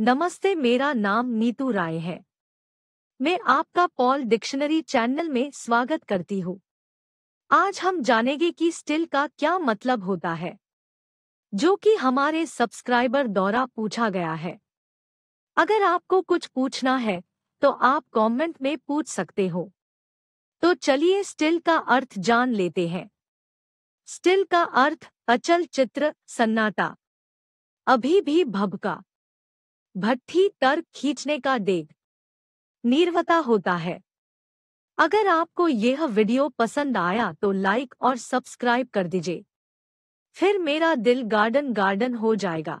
नमस्ते मेरा नाम नीतू राय है मैं आपका पॉल डिक्शनरी चैनल में स्वागत करती हूँ आज हम जानेंगे कि स्टिल का क्या मतलब होता है जो कि हमारे सब्सक्राइबर द्वारा पूछा गया है अगर आपको कुछ पूछना है तो आप कमेंट में पूछ सकते हो तो चलिए स्टिल का अर्थ जान लेते हैं स्टिल का अर्थ अचल चित्र सन्नाटा अभी भी भबका भट्ठी तर्क खींचने का देख निर्वता होता है अगर आपको यह वीडियो पसंद आया तो लाइक और सब्सक्राइब कर दीजिए फिर मेरा दिल गार्डन गार्डन हो जाएगा